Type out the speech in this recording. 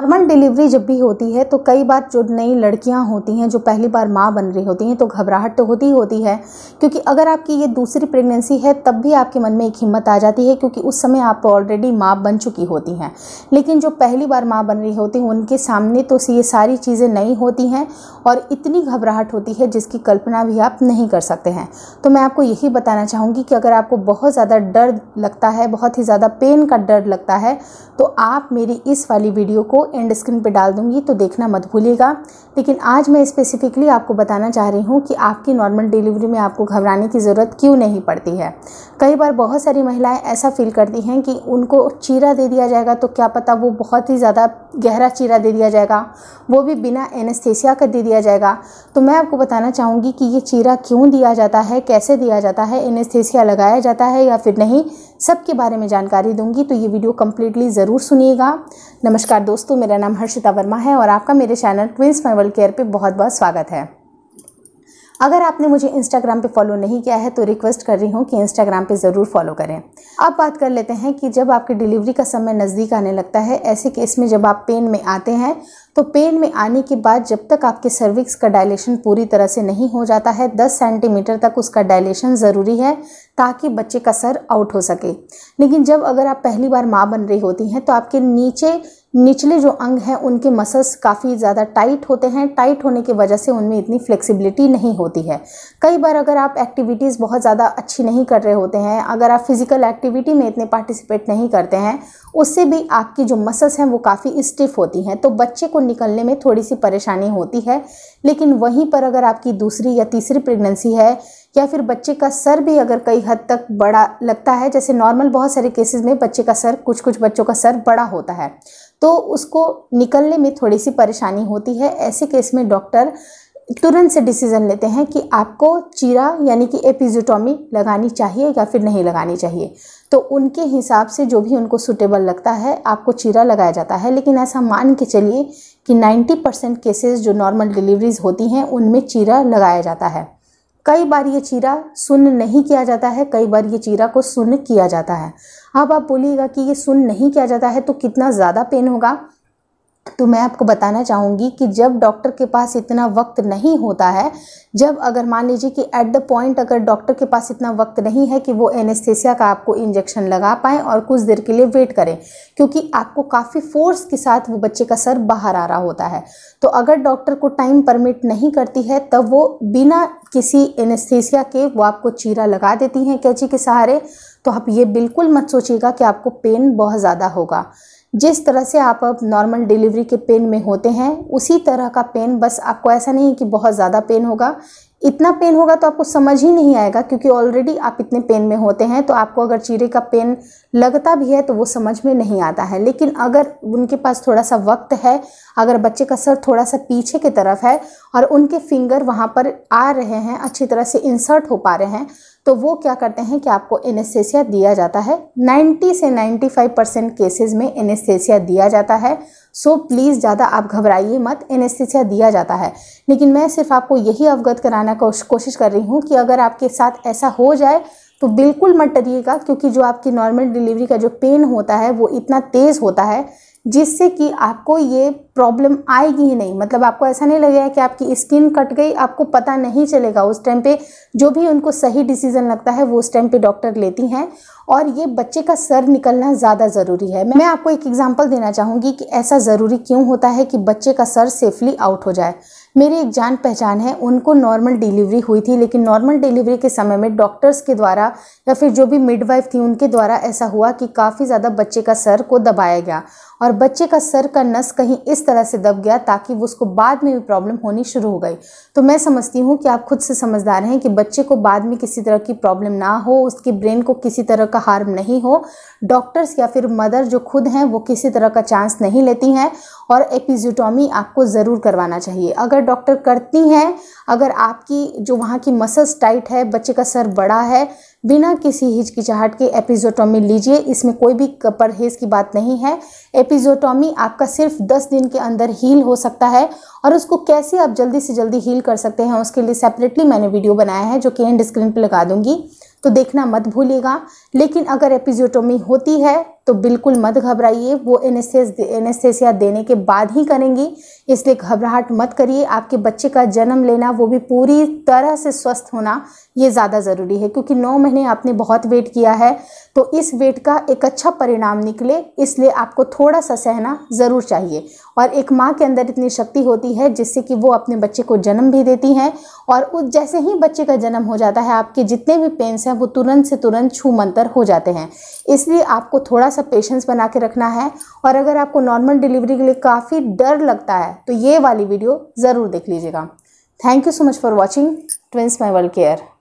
normal delivery जब भी होती है तो कई बार जो नई लड़कियां होती हैं जो पहली बार माँ बन रही होती हैं तो घबराहट तो होती ही होती है क्योंकि अगर आपकी ये दूसरी प्रेगनेंसी है तब भी आपके मन में एक हिम्मत आ जाती है क्योंकि उस समय आप ऑलरेडी माँ बन चुकी होती हैं लेकिन जो पहली बार माँ बन रही होती हैं उनके सामने तो ये सारी चीज़ें नई होती हैं और इतनी घबराहट होती है जिसकी कल्पना भी आप नहीं कर सकते हैं तो मैं आपको यही बताना चाहूँगी कि अगर आपको बहुत ज़्यादा डर लगता है बहुत ही ज़्यादा पेन का डर लगता है तो आप मेरी इस वाली वीडियो को एंड स्क्रीन पे डाल दूंगी तो देखना मत भूलिएगा लेकिन आज मैं स्पेसिफिकली आपको बताना चाह रही हूँ कि आपकी नॉर्मल डिलीवरी में आपको घबराने की ज़रूरत क्यों नहीं पड़ती है कई बार बहुत सारी महिलाएं ऐसा फील करती हैं कि उनको चीरा दे दिया जाएगा तो क्या पता वो बहुत ही ज़्यादा गहरा चीरा दे दिया जाएगा वो भी बिना एनेस्थेसिया का दे दिया जाएगा तो मैं आपको बताना चाहूँगी कि ये चीरा क्यों दिया जाता है कैसे दिया जाता है एनेस्थेसिया लगाया जाता है या फिर नहीं सब के बारे में जानकारी दूंगी तो ये वीडियो कम्प्लीटली ज़रूर सुनिएगा नमस्कार दोस्तों मेरा नाम हर्षिता वर्मा है और आपका मेरे चैनल ट्विंस माई केयर पर बहुत बहुत स्वागत है अगर आपने मुझे इंस्टाग्राम पे फॉलो नहीं किया है तो रिक्वेस्ट कर रही हूँ कि इंस्टाग्राम पे ज़रूर फॉलो करें अब बात कर लेते हैं कि जब आपकी डिलीवरी का समय नज़दीक आने लगता है ऐसे केस में जब आप पेन में आते हैं तो पेन में आने के बाद जब तक आपके सर्विक्स का डायलेशन पूरी तरह से नहीं हो जाता है 10 सेंटीमीटर तक उसका डायलेशन ज़रूरी है ताकि बच्चे का सर आउट हो सके लेकिन जब अगर आप पहली बार माँ बन रही होती हैं तो आपके नीचे निचले जो अंग हैं उनके मसल्स काफ़ी ज़्यादा टाइट होते हैं टाइट होने की वजह से उनमें इतनी फ्लेक्सिबिलिटी नहीं होती है कई बार अगर आप एक्टिविटीज़ बहुत ज़्यादा अच्छी नहीं कर रहे होते हैं अगर आप फिज़िकल एक्टिविटी में इतने पार्टिसिपेट नहीं करते हैं उससे भी आपकी जो मसल्स हैं वो काफ़ी स्टिफ होती हैं तो बच्चे को निकलने में थोड़ी सी परेशानी होती है लेकिन वहीं पर अगर आपकी दूसरी या तीसरी प्रेगनेंसी है या फिर बच्चे का सर भी अगर कई हद तक बड़ा लगता है जैसे नॉर्मल बहुत सारे केसेस में बच्चे का सर कुछ कुछ बच्चों का सर बड़ा होता है तो उसको निकलने में थोड़ी सी परेशानी होती है ऐसे केस में डॉक्टर तुरंत से डिसीज़न लेते हैं कि आपको चीरा यानी कि एपिजोटॉमी लगानी चाहिए या फिर नहीं लगानी चाहिए तो उनके हिसाब से जो भी उनको सुटेबल लगता है आपको चीरा लगाया जाता है लेकिन ऐसा मान के चलिए कि 90 परसेंट केसेस जो नॉर्मल डिलीवरीज होती हैं उनमें चीरा लगाया जाता है कई बार ये चीरा सुन नहीं किया जाता है कई बार ये चीरा को सुन किया जाता है अब आप बोलिएगा कि ये सुन नहीं किया जाता है तो कितना ज़्यादा पेन होगा तो मैं आपको बताना चाहूँगी कि जब डॉक्टर के पास इतना वक्त नहीं होता है जब अगर मान लीजिए कि एट द पॉइंट अगर डॉक्टर के पास इतना वक्त नहीं है कि वो एनेस्थेसिया का आपको इंजेक्शन लगा पाएँ और कुछ देर के लिए वेट करें क्योंकि आपको काफ़ी फोर्स के साथ वो बच्चे का सर बाहर आ रहा होता है तो अगर डॉक्टर को टाइम परमिट नहीं करती है तब वो बिना किसी एनेस्थेसिया के वो आपको चीरा लगा देती हैं कैची के सहारे तो आप ये बिल्कुल मत सोचिएगा कि आपको पेन बहुत ज़्यादा होगा जिस तरह से आप अब नॉर्मल डिलीवरी के पेन में होते हैं उसी तरह का पेन बस आपको ऐसा नहीं है कि बहुत ज़्यादा पेन होगा इतना पेन होगा तो आपको समझ ही नहीं आएगा क्योंकि ऑलरेडी आप इतने पेन में होते हैं तो आपको अगर चीरे का पेन लगता भी है तो वो समझ में नहीं आता है लेकिन अगर उनके पास थोड़ा सा वक्त है अगर बच्चे का सर थोड़ा सा पीछे की तरफ है और उनके फिंगर वहाँ पर आ रहे हैं अच्छी तरह से इंसर्ट हो पा रहे हैं तो वो क्या करते हैं कि आपको एनेस्थेसिया दिया जाता है नाइन्टी से नाइन्टी परसेंट केसेज में एनेस्थेसिया दिया जाता है सो प्लीज़ ज़्यादा आप घबराइए मत एनेस्थीसिया दिया जाता है लेकिन मैं सिर्फ आपको यही अवगत कराना कोशिश कर रही हूँ कि अगर आपके साथ ऐसा हो जाए तो बिल्कुल मत डरिएगा क्योंकि जो आपकी नॉर्मल डिलीवरी का जो पेन होता है वो इतना तेज़ होता है जिससे कि आपको ये प्रॉब्लम आएगी ही नहीं मतलब आपको ऐसा नहीं लगेगा कि आपकी स्किन कट गई आपको पता नहीं चलेगा उस टाइम पे जो भी उनको सही डिसीजन लगता है वो उस टाइम पे डॉक्टर लेती हैं और ये बच्चे का सर निकलना ज़्यादा ज़रूरी है मैं आपको एक एग्जांपल देना चाहूँगी कि ऐसा ज़रूरी क्यों होता है कि बच्चे का सर सेफली आउट हो जाए मेरी एक जान पहचान है उनको नॉर्मल डिलीवरी हुई थी लेकिन नॉर्मल डिलीवरी के समय में डॉक्टर्स के द्वारा या फिर जो भी मिडवाइफ थी उनके द्वारा ऐसा हुआ कि काफ़ी ज़्यादा बच्चे का सर को दबाया गया और बच्चे का सर का नस कहीं इस तरह से दब गया ताकि वो उसको बाद में भी प्रॉब्लम होनी शुरू हो गई तो मैं समझती हूँ कि आप खुद से समझदार हैं कि बच्चे को बाद में किसी तरह की प्रॉब्लम ना हो उसके ब्रेन को किसी तरह का हार्म नहीं हो डॉक्टर्स या फिर मदर जो खुद हैं वो किसी तरह का चांस नहीं लेती हैं और एपिजोटॉमी आपको ज़रूर करवाना चाहिए अगर डॉक्टर करती हैं अगर आपकी जो वहाँ की मसल्स टाइट है बच्चे का सर बड़ा है बिना किसी हिचकिचाहट के एपिजोटॉमी लीजिए इसमें कोई भी परहेज की बात नहीं है एपिजोटॉमी आपका सिर्फ 10 दिन के अंदर हील हो सकता है और उसको कैसे आप जल्दी से जल्दी हील कर सकते हैं उसके लिए सेपरेटली मैंने वीडियो बनाया है जो कि एंड स्क्रीन पर लगा दूंगी तो देखना मत भूलिएगा लेकिन अगर एपिजोटोमी होती है तो बिल्कुल मत घबराइए वो एनेस्थेस एनेस्थेसिया देने के बाद ही करेंगी इसलिए घबराहट मत करिए आपके बच्चे का जन्म लेना वो भी पूरी तरह से स्वस्थ होना ये ज़्यादा ज़रूरी है क्योंकि नौ महीने आपने बहुत वेट किया है तो इस वेट का एक अच्छा परिणाम निकले इसलिए आपको थोड़ा सा सहना ज़रूर चाहिए और एक माँ के अंदर इतनी शक्ति होती है जिससे कि वो अपने बच्चे को जन्म भी देती हैं और उस जैसे ही बच्चे का जन्म हो जाता है आपके जितने भी पेंस हैं वो तुरंत से तुरंत छू मंतर हो जाते हैं इसलिए आपको थोड़ा सा पेशेंस बना के रखना है और अगर आपको नॉर्मल डिलीवरी के लिए काफ़ी डर लगता है तो ये वाली वीडियो ज़रूर देख लीजिएगा thank you so much for watching twins my world care